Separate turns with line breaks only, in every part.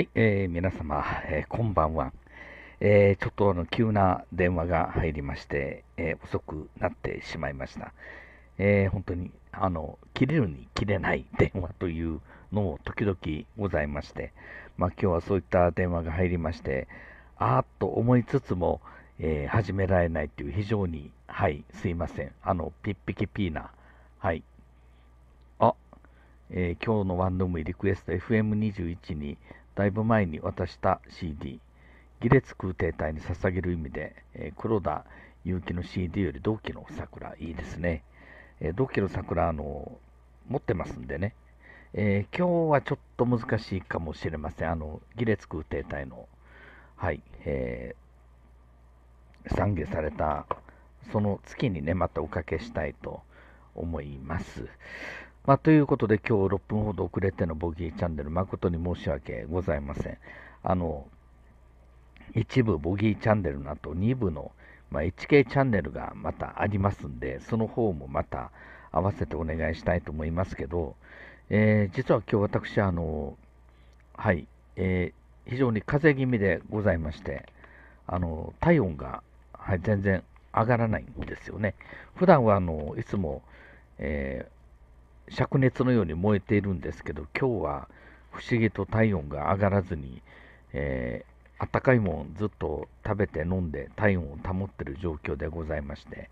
はい、えー、皆様、えー、こんばんは。えー、ちょっとあの急な電話が入りまして、えー、遅くなってしまいました。えー、本当に、あの、切れるに切れない電話というのも時々ございまして、まあ、今日はそういった電話が入りまして、あーっと思いつつも、え始められないという非常に、はい、すいません。あの、ピッピキピーな、はい、えー、今日のワンルームリクエスト FM21 にだいぶ前に渡した CD、ギレツ空挺隊に捧げる意味で、え黒田祐希の CD より同期の桜、いいですね。え同期の桜、あの、持ってますんでね、えー、今日はちょっと難しいかもしれません。あの、ギレツ空挺隊の、はい、えー、懺悔された、その月にね、またおかけしたいと思います。まあ、ということで今日6分ほど遅れてのボギーチャンネル誠に申し訳ございません。あの、一部ボギーチャンネルの後2部の、まあ、HK チャンネルがまたありますんで、その方もまた合わせてお願いしたいと思いますけど、えー、実は今日私、あの、はい、えー、非常に風邪気味でございまして、あの、体温が、はい、全然上がらないんですよね。普段はあのいつも、えー灼熱のように燃えているんですけど、今日は不思議と体温が上がらずに、えー、あったかいもんずっと食べて飲んで体温を保ってる状況でございまして、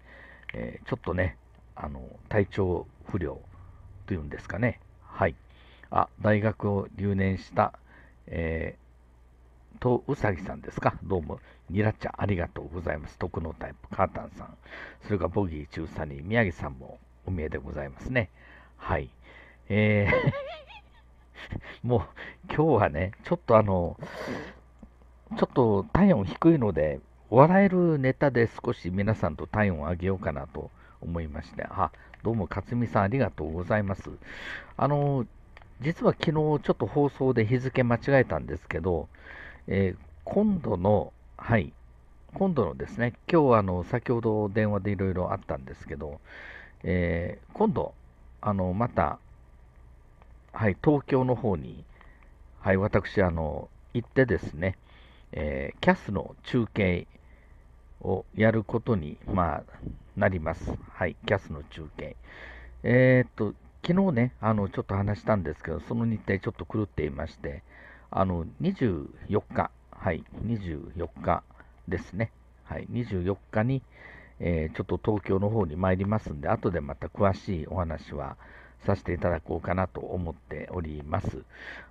えー、ちょっとね、あの体調不良というんですかね、はい。あ、大学を留年した、えー、とうさぎさんですか、どうも、ニラちゃん、ありがとうございます、徳のタイプ、カータンさん、それからボギー中佐に宮城さんもお見えでございますね。はい。えー もう今日はね、ちょっとあの、ちょっと体温低いので、笑えるネタで少し皆さんと体温を上げようかなと思いまして、あ、どうも克美さんありがとうございます。あの、実は昨日ちょっと放送で日付間違えたんですけど、えー、今度の、はい、今度のですね、今日あの、先ほど電話でいろいろあったんですけど、えー、今度、あの、また、はい、東京の方に、はい、私、あの、行ってですね、えー、キャスの中継をやることに、まあ、なります。はい、キャスの中継。えー、っと、昨日ね、あの、ちょっと話したんですけど、その日程ちょっと狂っていまして、あの、24日、はい、24日ですね。はい、24日に、えー、ちょっと東京の方に参りますんで、後でまた詳しいお話はさせていただこうかなと思っております。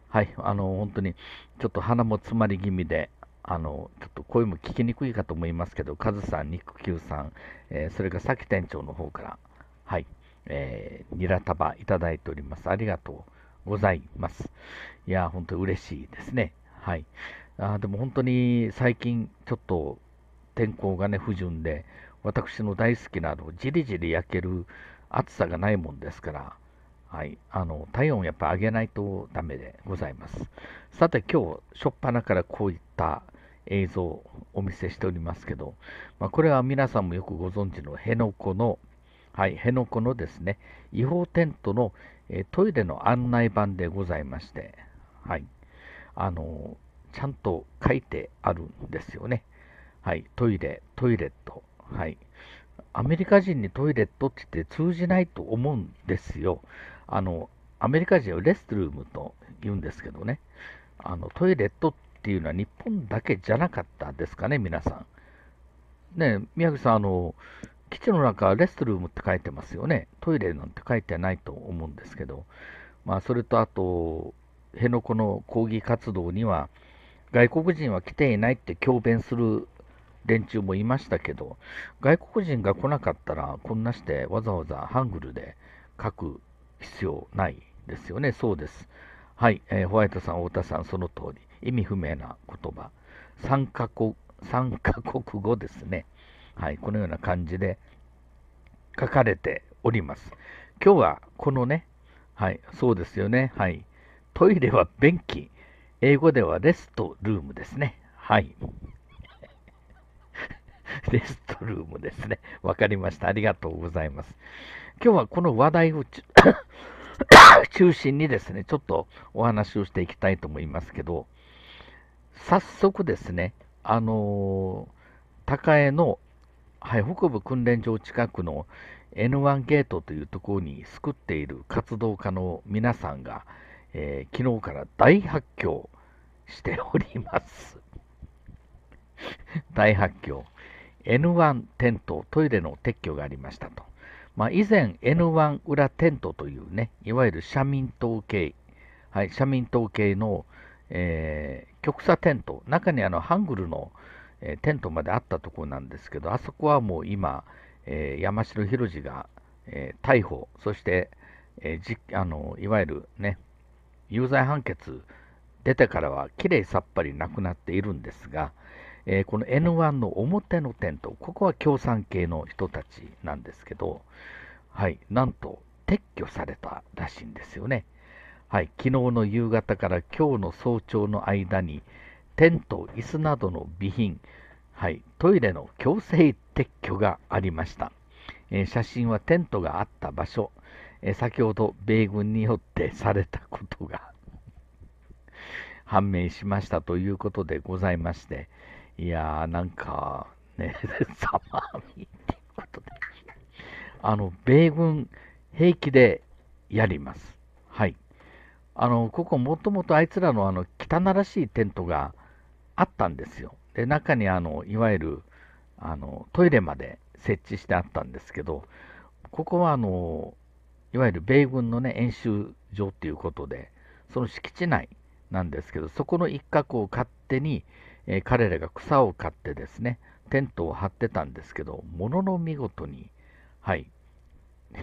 はい、あの、本当に、ちょっと鼻も詰まり気味で、あの、ちょっと声も聞きにくいかと思いますけど、カズさん、ニックさん、えー、それからさき店長の方から、はい、えー、ニラ束いただいております。ありがとうございます。いや、本当に嬉しいですね。はい。あでも本当に最近、ちょっと天候がね、不順で、私の大好きなあのじりじり焼ける暑さがないもんですから、はい、あの体温やっぱ上げないとダメでございます。さて今日、初っぱなからこういった映像をお見せしておりますけど、まあ、これは皆さんもよくご存知の辺野古の、はい、辺野古のですね、違法テントのえトイレの案内板でございまして、はい、あのちゃんと書いてあるんですよね。はい、トイレ、トイレとはい。アメリカ人にトイレットって言って通じないと思うんですよ。あの、アメリカ人はレストルームと言うんですけどね。あの、トイレットっていうのは日本だけじゃなかったですかね、皆さん。ね宮城さん、あの、基地の中、はレストルームって書いてますよね。トイレなんて書いてないと思うんですけど。まあ、それとあと、辺野古の抗議活動には、外国人は来ていないって強弁する連中もいましたけど、外国人が来なかったら、こんなしてわざわざハングルで書く必要ないですよね。そうです。はい、えー、ホワイトさん、太田さん、その通り。意味不明な言葉。3カ国、3カ国語ですね。はい、このような感じで書かれております。今日はこのね、はい、そうですよね。はい。トイレは便器。英語ではレストルームですね。はい。レストルームですね。わかりました。ありがとうございます。今日はこの話題を 中心にですね、ちょっとお話をしていきたいと思いますけど、早速ですね、あの高江の、はい、北部訓練場近くの N1 ゲートというところに作っている活動家の皆さんが、えー、昨日から大発狂しております。大発狂。N1 テント、トイレの撤去がありましたと。まあ、以前、N1 裏テントというね、いわゆる社民党系、はい、社民党系の、えー、極左テント、中にあのハングルの、えー、テントまであったところなんですけど、あそこはもう今、えー、山城宏次が、えー、逮捕、そして、えじあのいわゆるね、有罪判決出てからはきれいさっぱりなくなっているんですが、えー、この N1 の表の点と、ここは共産系の人たちなんですけど、はい、なんと撤去されたらしいんですよね。はい、昨日の夕方から今日の早朝の間に、テント、椅子などの備品、はい、トイレの強制撤去がありました。えー、写真はテントがあった場所、えー、先ほど米軍によってされたことが判明しましたということでございまして、いやー、なんか、ね、ざまミみってことで、あの、米軍、兵器でやります。はい。あの、ここ、もともとあいつらの、あの、汚らしいテントがあったんですよ。で、中に、あの、いわゆる、あの、トイレまで設置してあったんですけど、ここは、あの、いわゆる米軍のね、演習場っていうことで、その敷地内なんですけど、そこの一角を勝手に、えー、彼らが草を刈ってですね、テントを張ってたんですけど、ものの見事に、はい。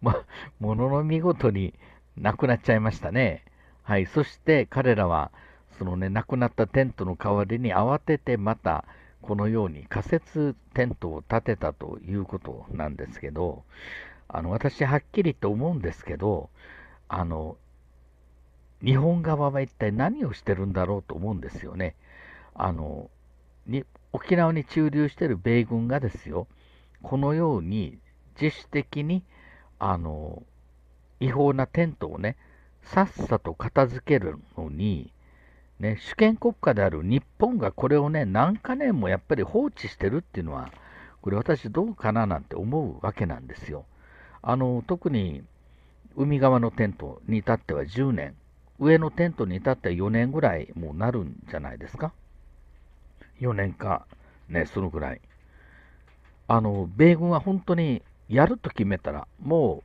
ま、ものの見事になくなっちゃいましたね。はい。そして彼らは、そのね、亡くなったテントの代わりに慌ててまた、このように仮設テントを建てたということなんですけど、あの、私はっきりと思うんですけど、あの、日本側は一体何をしてるんだろうと思うんですよね。あのに沖縄に駐留してる米軍がですよ、このように自主的にあの違法なテントをね、さっさと片付けるのに、ね、主権国家である日本がこれをね、何か年もやっぱり放置してるっていうのは、これ私どうかななんて思うわけなんですよ。あの特に海側のテントに至っては10年上のテントに至って4年ぐらいもうなるんじゃないですか。4年か、ね、そのぐらい。あの、米軍は本当にやると決めたら、も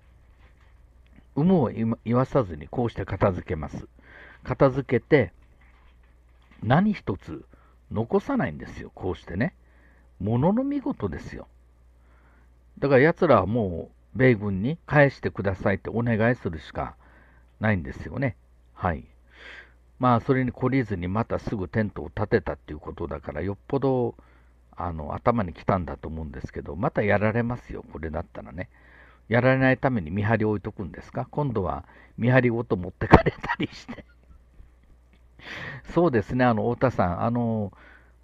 う、有無を言わさずにこうして片付けます。片付けて、何一つ残さないんですよ、こうしてね。ものの見事ですよ。だから奴らはもう、米軍に返してくださいってお願いするしかないんですよね。はい。まあ、それに懲りずにまたすぐテントを建てたっていうことだから、よっぽどあの頭に来たんだと思うんですけど、またやられますよ、これだったらね。やられないために見張り置いとくんですか今度は見張りごと持ってかれたりして。そうですね、あの、太田さん、あの、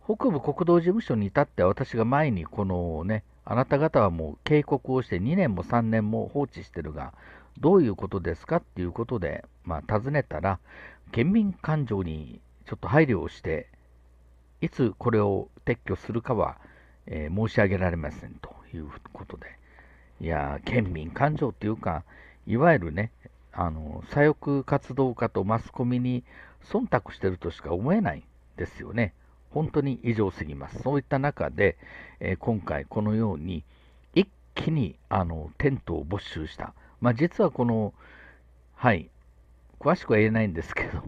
北部国道事務所に至っては私が前にこのね、あなた方はもう警告をして2年も3年も放置してるが、どういうことですかっていうことで、まあ、尋ねたら、県民感情にちょっと配慮をして、いつこれを撤去するかは、えー、申し上げられませんということで、いや県民感情っていうか、いわゆるね、あの左翼活動家とマスコミに忖度してるとしか思えないですよね。本当に異常すぎます。そういった中で、えー、今回このように一気にあのテントを没収した、まあ、実はこの、はい、詳しくは言えないんですけど、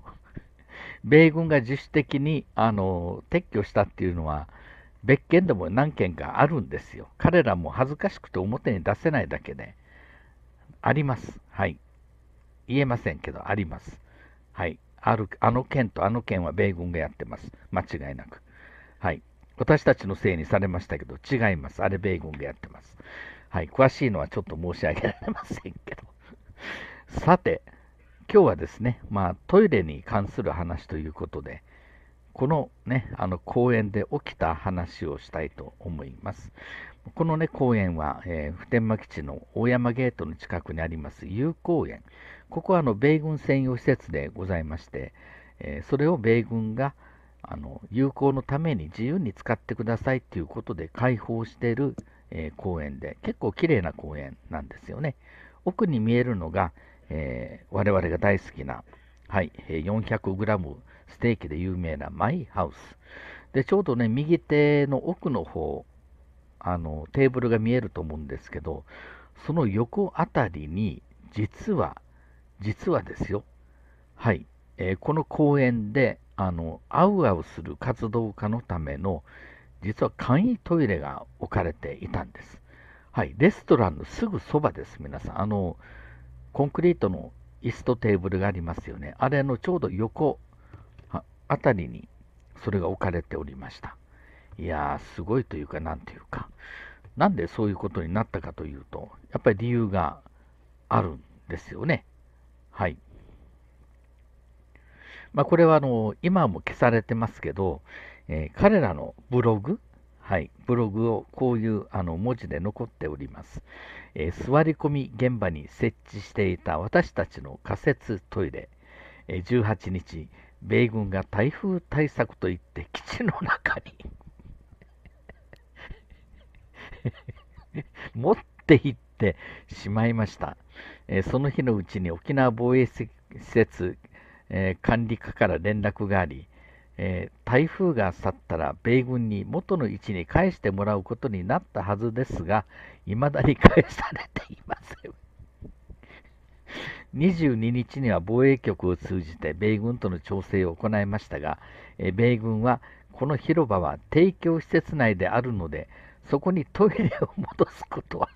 米軍が自主的にあの撤去したっていうのは、別件でも何件かあるんですよ。彼らも恥ずかしくて表に出せないだけで、あります。はい。言えませんけど、あります。はい。あるあの件とあの件は米軍がやってます。間違いなく。はい。私たちのせいにされましたけど、違います。あれ、米軍がやってます。はい、詳しいのはちょっと申し上げられませんけど。さて、今日はですね、まあ、トイレに関する話ということで、このね、あの公園で起きた話をしたいと思います。このね、公園は、えー、普天間基地の大山ゲートの近くにあります友好園。ここはあの米軍専用施設でございまして、えー、それを米軍があの友好のために自由に使ってくださいということで開放しているえー、公園で、結構綺麗な公園なんですよね。奥に見えるのが、えー、我々が大好きな、はい、400g ステーキで有名なマイハウス。で、ちょうどね、右手の奥の方、あの、テーブルが見えると思うんですけど、その横あたりに、実は、実はですよ、はい、えー、この公園で、あの、アウアウする活動家のための、実は簡易トイレが置かれていたんです。はい、レストランのすぐそばです、皆さん。あの、コンクリートの椅子とテーブルがありますよね。あれのちょうど横あたりにそれが置かれておりました。いやー、すごいというか、なんというか。なんでそういうことになったかというと、やっぱり理由があるんですよね。はい。まあ、これはあの今も消されてますけど、えー、彼らのブログ、はい、ブログをこういうあの文字で残っております、えー、座り込み現場に設置していた私たちの仮設トイレ、えー、18日、米軍が台風対策といって基地の中に 持って行ってしまいました。えー、その日のうちに沖縄防衛施設、え管理課から連絡があり、えー、台風が去ったら米軍に元の位置に返してもらうことになったはずですが、いまだに返されていません。22 日には防衛局を通じて米軍との調整を行いましたが、え米軍はこの広場は提供施設内であるので、そこにトイレを戻すことは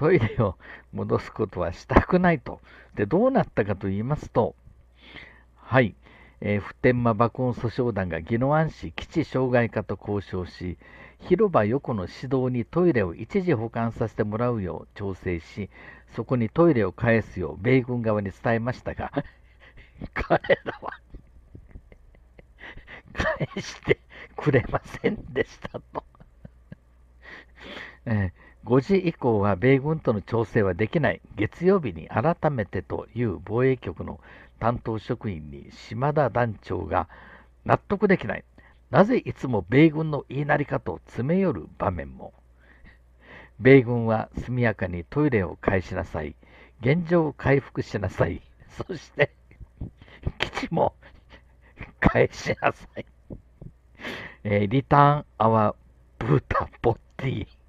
トイレを戻すことはしたくないと。で、どうなったかと言いますと、はい、えー、普天間爆音訴訟団が宜野湾市基地障害課と交渉し、広場横の市道にトイレを一時保管させてもらうよう調整し、そこにトイレを返すよう米軍側に伝えましたが、彼らは 返してくれませんでしたと えー5時以降は米軍との調整はできない、月曜日に改めてという防衛局の担当職員に島田団長が納得できない、なぜいつも米軍の言いなりかと詰め寄る場面も。米軍は速やかにトイレを返しなさい、現状を回復しなさい、そして基地も返しなさい。えー、リターン・アワー・ブータ・ボッティ。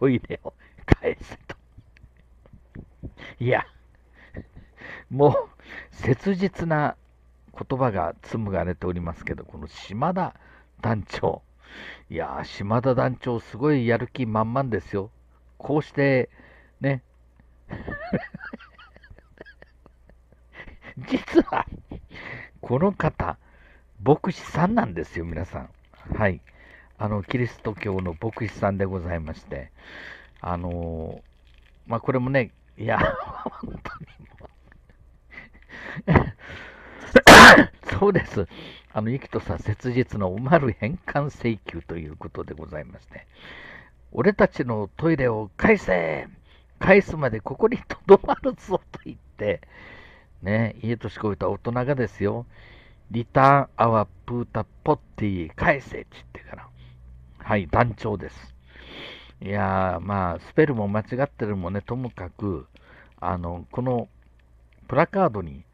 トイレを 返せと。いや、もう、切実な言葉が紡がれておりますけど、この島田団長。いや島田団長、すごいやる気満々ですよ。こうして、ね。実は、この方、牧師さんなんですよ、皆さん。はい。あの、キリスト教の牧師さんでございまして、あのまあ、これもね、いや、本当にもう、そうです。あの、生きとさ、切実の埋まる返還請求ということでございまして、俺たちのトイレを返せ返すまでここにとどまるぞと言って、ね、家としこいた大人がですよ、リターンアワプータポッティ返せって言ってから、はい、団長です。いやー、まあ、スペルも間違ってるもね、ともかく、あの、このプラカードに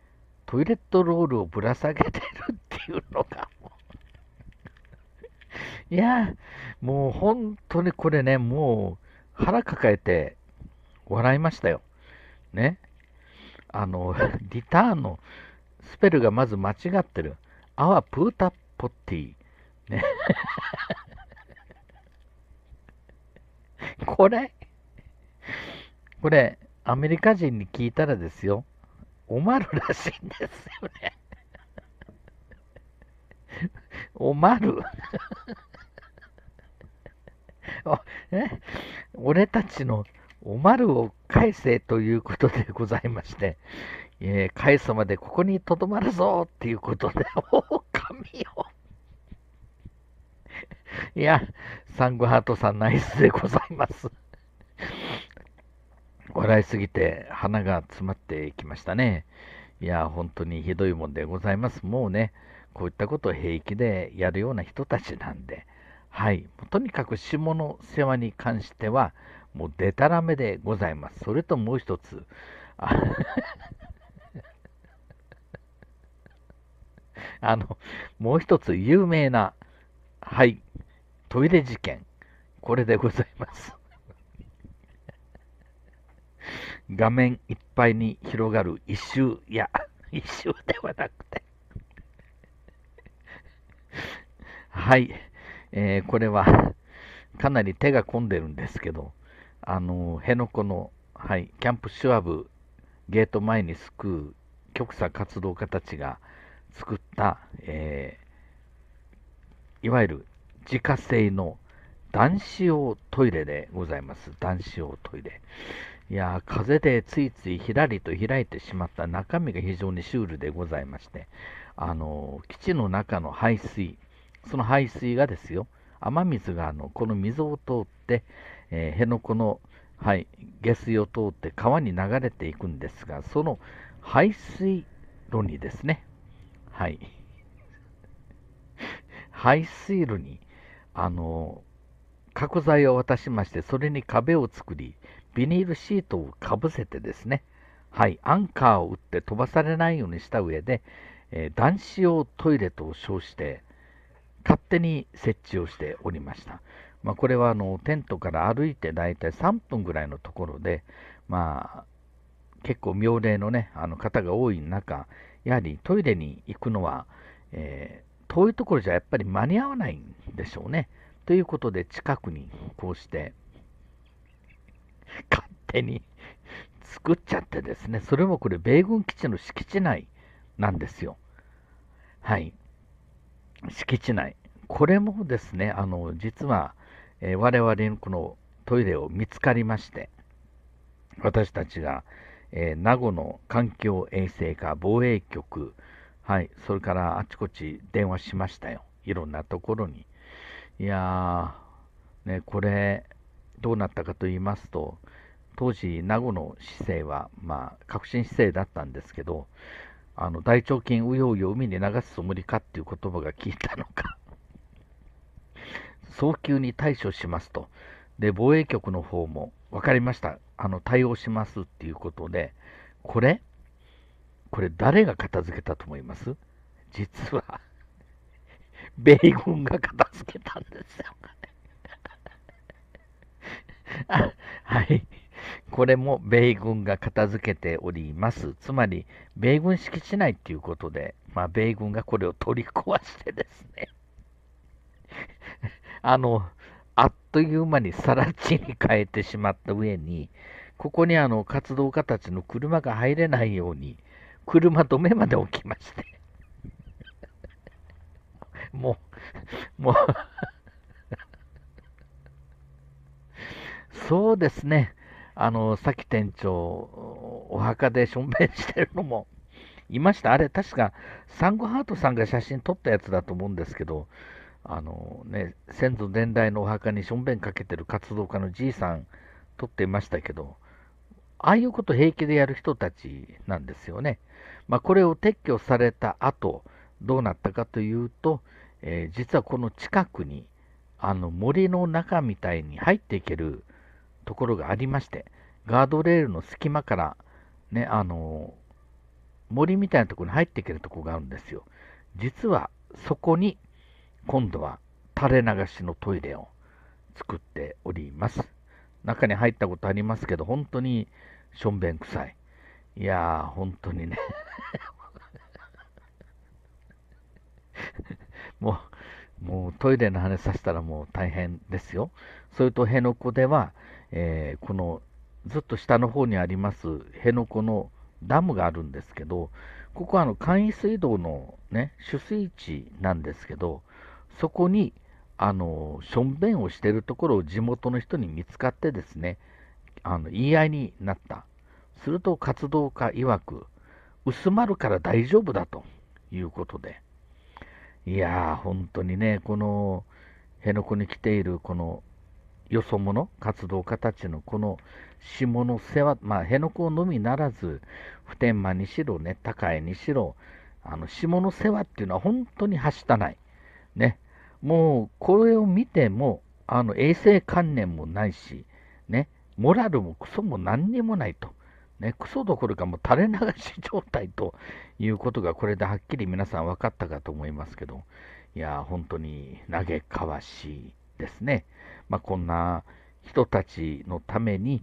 トイレットロールをぶら下げてるっていうのが、いやもう本当にこれね、もう腹抱えて笑いましたよ。ね。あの、リターンのスペルがまず間違ってる。アワプータポッティ。ね。これ、これ、アメリカ人に聞いたらですよ、おまるらしいんですよね。おまる え俺たちのおまるを返せということでございまして、えー、返すまでここにとどまるぞっていうことで、狼よ。いや、サングハートさんナイスでございます。笑いすぎて鼻が詰まってきましたね。いや、本当にひどいもんでございます。もうね、こういったことを平気でやるような人たちなんで、はい、とにかく下の世話に関しては、もうでたらめでございます。それともう一つ、あの、もう一つ有名な、はい。トイレ事件。これでございます。画面いっぱいに広がる一周、いや、一 周ではなくて はい。えー、これは、かなり手が込んでるんですけど、あの、辺野古の、はい、キャンプシュワブゲート前に救う、極左活動家たちが作った、えーいわゆる自家製の男子用トイレでございます。男子用トイレ。いや風でついついひらりと開いてしまった中身が非常にシュールでございまして、あの基地の中の排水、その排水がですよ、雨水があのこの溝を通って、えー、辺野古の、はい、下水を通って川に流れていくんですが、その排水路にですね、はい、ハイスイルにあの角材を渡しましてそれに壁を作りビニールシートをかぶせてですねはいアンカーを打って飛ばされないようにした上で、えー、男子用トイレと称して勝手に設置をしておりました、まあ、これはあのテントから歩いてだいたい3分ぐらいのところでまあ結構妙齢のねあの方が多い中やはりトイレに行くのは、えー遠いところじゃやっぱり間に合わないんでしょうね。ということで、近くにこうして、勝手に作っちゃってですね、それもこれ、米軍基地の敷地内なんですよ。はい。敷地内。これもですね、あの、実は、えー、我々のこのトイレを見つかりまして、私たちが、えー、名護の環境衛生課防衛局、はい、それからあちこち電話しましたよ、いろんなところに。いやー、ね、これ、どうなったかと言いますと、当時、名護の姿勢は、まあ、革新姿勢だったんですけど、あの大腸菌うようよ海に流すつもりかっていう言葉が聞いたのか 早急に対処しますと、で防衛局の方も分かりました、あの対応しますっていうことで、これ、これ誰が片付けたと思います実は、米軍が片付けたんですよ。はい。これも米軍が片付けております。つまり、米軍敷地内ということで、まあ、米軍がこれを取り壊してですね、あの、あっという間に更地に変えてしまった上に、ここにあの活動家たちの車が入れないように、車止めまで置きまして。もう、もう そうですね。あの、さき店長、お墓でしょんべんしてるのもいました。あれ、確か、サンゴハートさんが写真撮ったやつだと思うんですけど、あのね、先祖伝来のお墓にしょんべんかけてる活動家のじいさん撮っていましたけど、ああいうこと平気でやる人たちなんですよね。まあ、これを撤去された後、どうなったかというと、えー、実はこの近くに、あの森の中みたいに入っていけるところがありまして、ガードレールの隙間から、ね、あのー、森みたいなところに入っていけるところがあるんですよ。実はそこに、今度は垂れ流しのトイレを作っております。中に入ったことありますけど、本当にしょんべん臭い。いやー、本当にね もう、もうトイレの話させたらもう大変ですよ。それと辺野古では、えー、このずっと下の方にあります辺野古のダムがあるんですけど、ここはあの簡易水道の、ね、取水池なんですけど、そこにあの、しょんべんをしてるところを地元の人に見つかってですね、あの、言い合いになった。すると活動家曰く、薄まるから大丈夫だということで。いやー、本当にね、この、辺野古に来ている、この、よそ者、活動家たちのこの下の世話、まあ、辺野古のみならず、普天間にしろね、高江にしろ、あの、下の世話っていうのは本当にはしたない。ね、もうこれを見ても、あの衛生観念もないし、ね、モラルもクソも何にもないと。ね、クソどころかもう垂れ流し状態ということが、これではっきり皆さん分かったかと思いますけど、いや、本当に嘆かわしいですね。まあ、こんな人たちのために、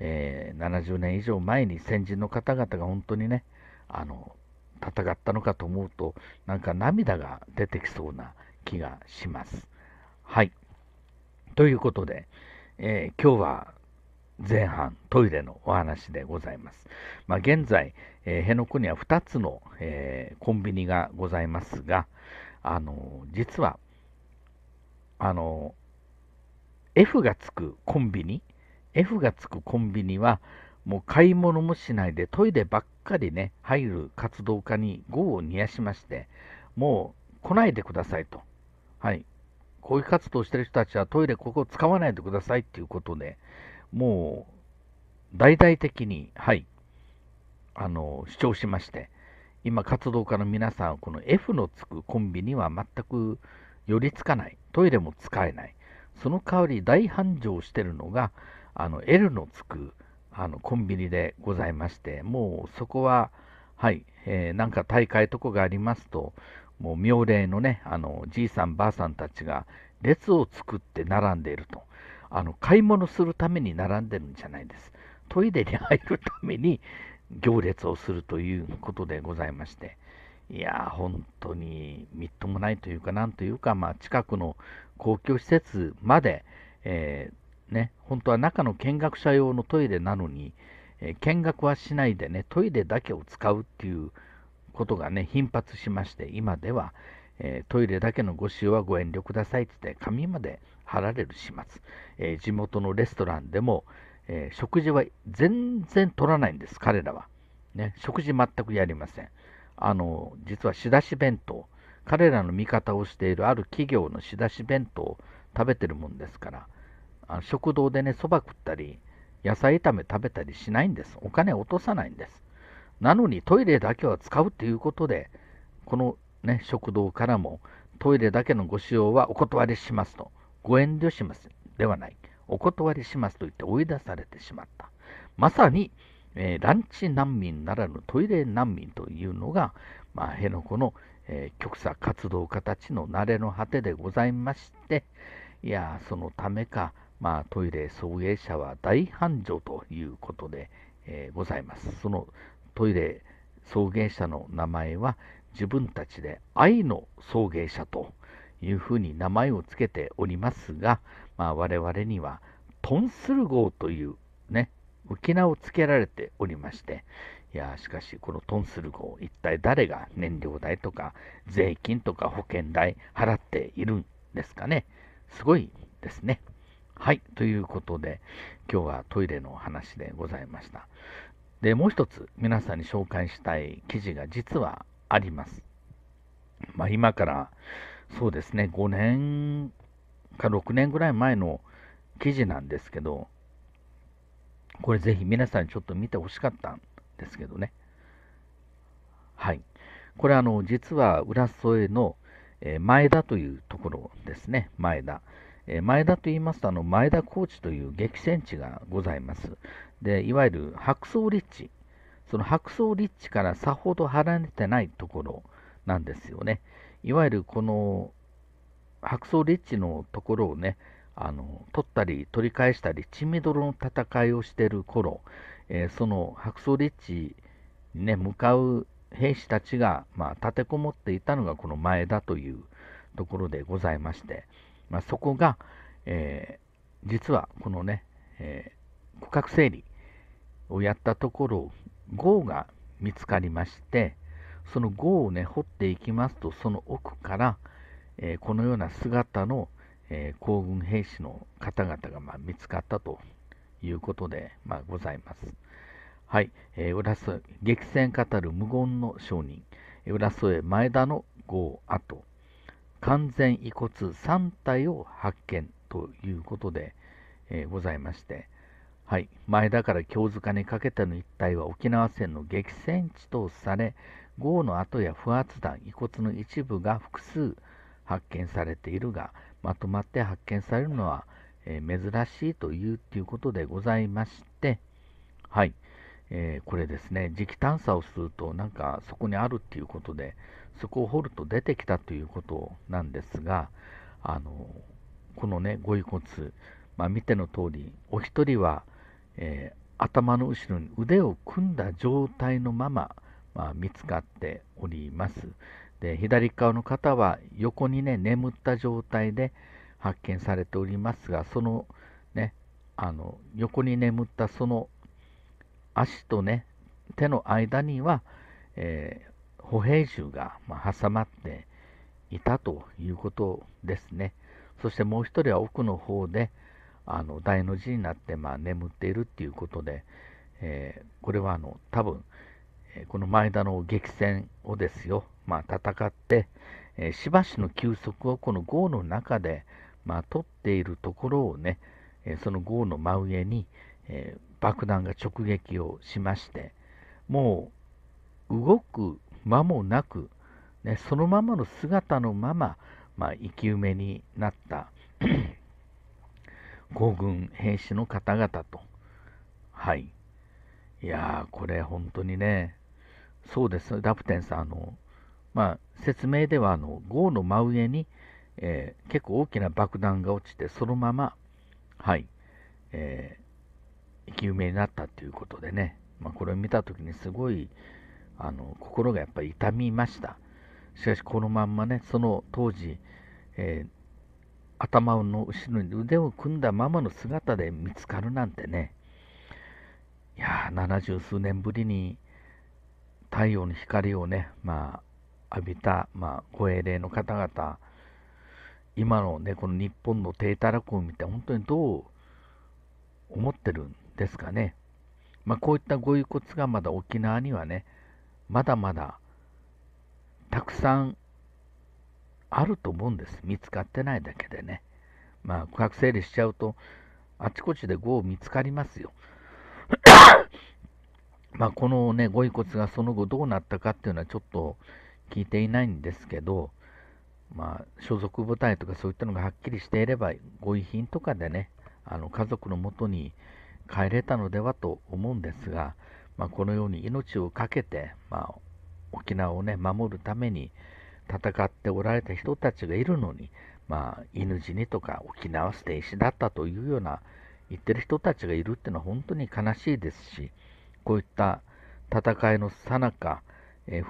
えー、70年以上前に先人の方々が本当にね、あの、戦ったのかと思うと、なんか涙が出てきそうな気がします。はい。ということで、えー、今日は前半トイレのお話でございます。まあ、現在、えー、辺野古には2つの、えー、コンビニがございますが、あのー、実はあの F がつくコンビニ F がつくコンビニはもう買い物もしないでトイレばっかりね入る活動家に業を煮やしましてもう来ないでくださいとはい、抗議活動してる人たちはトイレここ使わないでくださいっていうことで、もう大々的に、はい、あの主張しまして、今、活動家の皆さんこの F のつくコンビニは全く寄りつかない、トイレも使えない、その代わり大繁盛してるのが、あの L のつくあのコンビニでございまして、もうそこは、はい、えー、なんか大会とかがありますと、もう妙齢のね、あの、じいさんばあさんたちが列を作って並んでいると。あの、買い物するために並んでるんじゃないです。トイレに入るために行列をするということでございまして。いや本当にみっともないというか、なんというか、まあ、近くの公共施設まで、えー、ね、本当は中の見学者用のトイレなのに、えー、見学はしないでね、トイレだけを使うっていうことがね、頻発しまして、今では、えー、トイレだけのご使用はご遠慮くださいってって紙まで貼られる始末、えー、地元のレストランでも、えー、食事は全然取らないんです、彼らは。ね、食事全くやりません。あの、実は仕出し弁当、彼らの味方をしているある企業の仕出し弁当を食べてるもんですから、あの食堂でね、そば食ったり、野菜炒め食べたりしないんです。お金落とさないんです。なのにトイレだけは使うっていうことで、この、ね、食堂からもトイレだけのご使用はお断りしますと、ご遠慮しますではない、お断りしますと言って追い出されてしまった。まさに、えー、ランチ難民ならぬトイレ難民というのが、まあ、辺野古の、えー、極左活動家たちの慣れの果てでございまして、いやそのためか、まあ、トイレ送迎車は大繁盛ということで、えー、ございます。そのトイレ送迎車の名前は自分たちで愛の送迎車というふうに名前を付けておりますが、まあ、我々にはトンスル号というね、浮き名を付けられておりまして、いやしかし、このトンスル号、一体誰が燃料代とか税金とか保険代払っているんですかね。すごいですね。はい、ということで、今日はトイレの話でございました。で、もう一つ皆さんに紹介したい記事が実はあります。まあ、今から、そうですね、5年か6年ぐらい前の記事なんですけど、これぜひ皆さんにちょっと見てほしかったんですけどね。はい。これあの、実は浦添の前田というところですね。前田。え前田と言いますと、あの前田高地という激戦地がございます。で、いわゆる白草立地、その白草立地からさほど離れてないところなんですよね。いわゆるこの白草立地のところをね、あの取ったり取り返したり、血みどろの戦いをしている頃、えー、その白草立地に、ね、向かう兵士たちが、まあ、立てこもっていたのがこの前田というところでございまして、まあ、そこが、えー、実はこのね、えー、区画整理をやったところ、号が見つかりまして、その号をね、掘っていきますと、その奥から、えー、このような姿の、えー、行軍兵士の方々が、まあ、見つかったということで、まあ、ございます。はい、えー、浦添、激戦語る無言の商人、浦添前田の号跡。完全遺骨3体を発見ということで、えー、ございまして、はい、前田から京塚にかけての一帯は沖縄戦の激戦地とされ、豪の跡や不発弾、遺骨の一部が複数発見されているが、まとまって発見されるのは、えー、珍しいというていうことでございまして、はい、えー、これですね、磁気探査をすると、なんかそこにあるっていうことで、そこを掘ると出てきたということなんですが、あのこのね、ご遺骨、まあ、見ての通り、お一人は、えー、頭の後ろに腕を組んだ状態のまま、まあ、見つかっております。で左側の方は横にね眠った状態で発見されておりますがそのねあの横に眠ったその足とね手の間には、えー、歩兵銃が挟まっていたということですね。そしてもう一人は奥の方で、あの大の字になってまあ眠っているっていうことで、えー、これはあの多分、えこの前田の激戦をですよ、まあ、戦って、えー、しばしの休息をこの号の中で、まあ、取っているところをね、えその号の真上に、えー、爆弾が直撃をしまして、もう動く間もなく、ね、そのままの姿のまま、まあ、生き埋めになった皇 軍兵士の方々と。はい。いやー、これ本当にね、そうです、ラプテンさん、あの、まあ、説明では、あの、号の真上に、えー、結構大きな爆弾が落ちて、そのまま、はい、えー、生き埋めになったということでね、まあ、これを見たときにすごい、あの心がやっぱり痛みましたしかしこのまんまねその当時、えー、頭の後ろに腕を組んだままの姿で見つかるなんてねいや70数年ぶりに太陽の光をね、まあ、浴びた、まあ、ご英霊の方々今のねこの日本の低たらくを見て本当にどう思ってるんですかね、まあ、こういったご遺骨がまだ沖縄にはねまだまだたくさんあると思うんです。見つかってないだけでね。まあ、区画整理しちゃうと、あちこちで5見つかりますよ。まあ、このね、ご遺骨がその後どうなったかっていうのはちょっと聞いていないんですけど、まあ、所属部隊とかそういったのがはっきりしていれば、ご遺品とかでね、あの家族のもとに帰れたのではと思うんですが、まあ、このように命を懸けて、まあ、沖縄を、ね、守るために戦っておられた人たちがいるのに、まあ、犬死にとか沖縄捨て石だったというような言ってる人たちがいるっていうのは本当に悲しいですし、こういった戦いのさなか、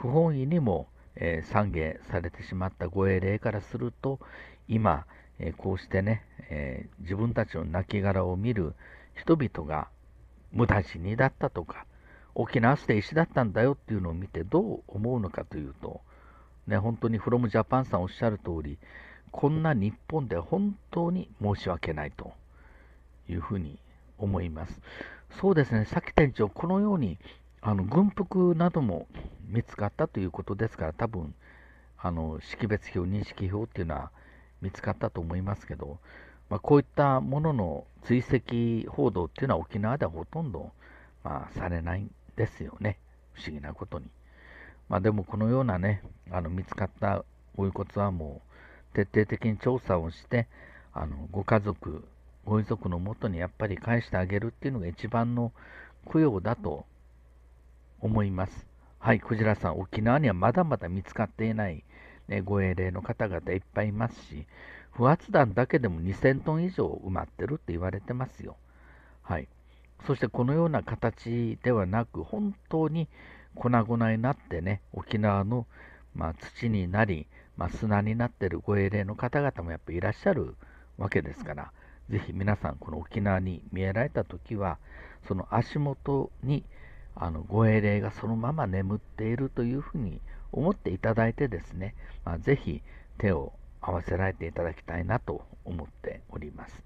不本意にも、えー、懺悔されてしまったご英霊からすると、今、こうしてね、自分たちの亡骸を見る人々が無駄死にだったとか、沖縄して石だったんだよっていうのを見てどう思うのかというと、ね、本当にフロムジャパンさんおっしゃる通り、こんな日本で本当に申し訳ないというふうに思います。そうですね、さき店長、このようにあの軍服なども見つかったということですから、多分あの識別票、認識票っていうのは見つかったと思いますけど、まあ、こういったものの追跡報道っていうのは沖縄ではほとんど、まあ、されないですよね。不思議なことに。まあでもこのようなね、あの見つかったお遺骨はもう徹底的に調査をして、あのご家族、ご遺族のもとにやっぱり返してあげるっていうのが一番の供養だと思います。はい、クジラさん、沖縄にはまだまだ見つかっていない、ね、ご英霊の方々いっぱいいますし、不発弾だけでも2000トン以上埋まってるって言われてますよ。はい。そしてこのような形ではなく、本当に粉々になってね、沖縄の、まあ、土になり、まあ、砂になってるご英霊の方々もやっぱいらっしゃるわけですから、ぜひ皆さん、この沖縄に見えられた時は、その足元にあのご英霊がそのまま眠っているというふうに思っていただいてですね、まあ、ぜひ手を合わせられていただきたいなと思っております。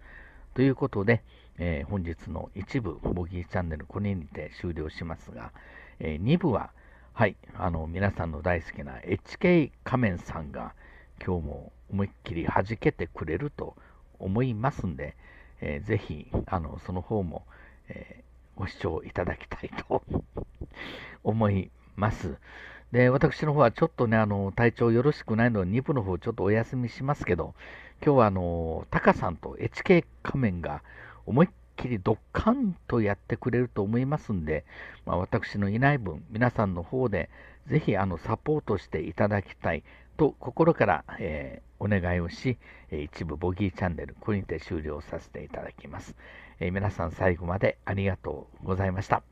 ということで、えー、本日の一部、ボギーチャンネル、これにて終了しますが、えー、2部は、はい、あの、皆さんの大好きな HK 仮面さんが、今日も思いっきり弾けてくれると思いますんで、えー、ぜひ、あの、その方も、えー、ご視聴いただきたいと 思います。で、私の方はちょっとね、あの、体調よろしくないので、2部の方ちょっとお休みしますけど、今日はあの、タカさんと HK 仮面が思いっきりドッカンとやってくれると思いますんで、まあ、私のいない分、皆さんの方で、ぜひあの、サポートしていただきたいと心から、えー、お願いをし、一部ボギーチャンネル、これにて終了させていただきます。えー、皆さん最後までありがとうございました。